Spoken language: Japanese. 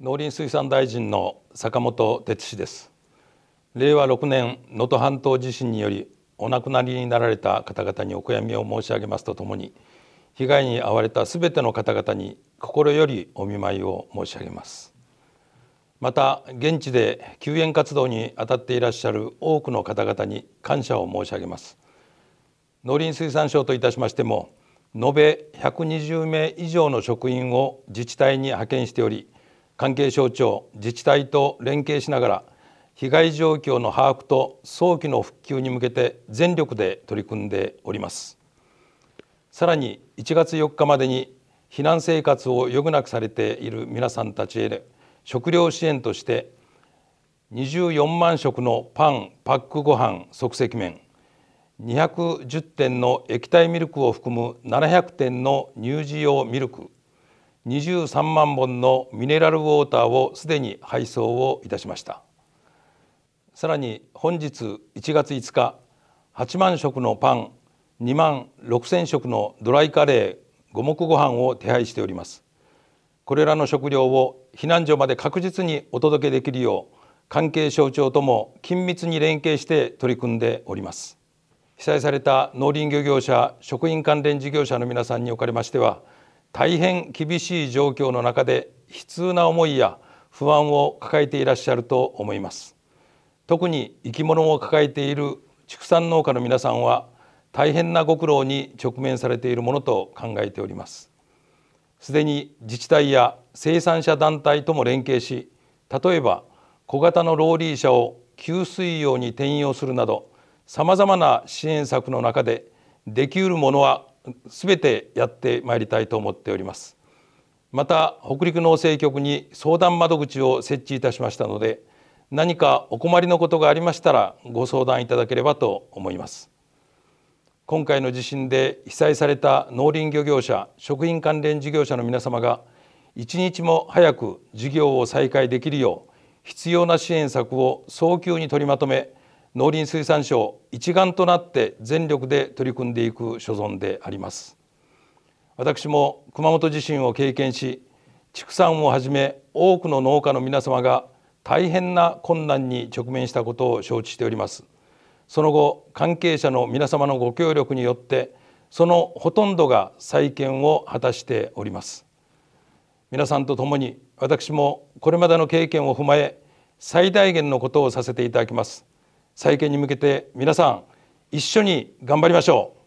農林水産大臣の坂本哲氏です令和6年能登半島地震によりお亡くなりになられた方々にお悔やみを申し上げますとともに被害に遭われたすべての方々に心よりお見舞いを申し上げますまた現地で救援活動に当たっていらっしゃる多くの方々に感謝を申し上げます農林水産省といたしましても延べ120名以上の職員を自治体に派遣しており関係省庁自治体と連携しながら被害状況の把握と早期の復旧に向けて全力で取り組んでおりますさらに1月4日までに避難生活を余儀なくされている皆さんたちへ食料支援として24万食のパンパックご飯即席麺210点の液体ミルクを含む700点の乳児用ミルク23万本のミネラルウォーターをすでに配送をいたしましたさらに本日1月5日8万食のパン2万6000食のドライカレー五目ご飯を手配しておりますこれらの食料を避難所まで確実にお届けできるよう関係省庁とも緊密に連携して取り組んでおります被災された農林漁業者職員関連事業者の皆さんにおかれましては大変厳しい状況の中で悲痛な思いや不安を抱えていらっしゃると思います特に生き物を抱えている畜産農家の皆さんは大変なご苦労に直面されているものと考えておりますすでに自治体や生産者団体とも連携し例えば小型のローリー車を給水用に転用するなどさまざまな支援策の中でできうるものは全てやってまいりたいと思っておりますまた北陸農政局に相談窓口を設置いたしましたので何かお困りのことがありましたらご相談いただければと思います今回の地震で被災された農林漁業者食品関連事業者の皆様が一日も早く事業を再開できるよう必要な支援策を早急に取りまとめ農林水産省一丸となって全力で取り組んでいく所存であります私も熊本地震を経験し畜産をはじめ多くの農家の皆様が大変な困難に直面したことを承知しておりますその後関係者の皆様のご協力によってそのほとんどが再建を果たしております皆さんと共に私もこれまでの経験を踏まえ最大限のことをさせていただきます再建に向けて皆さん一緒に頑張りましょう。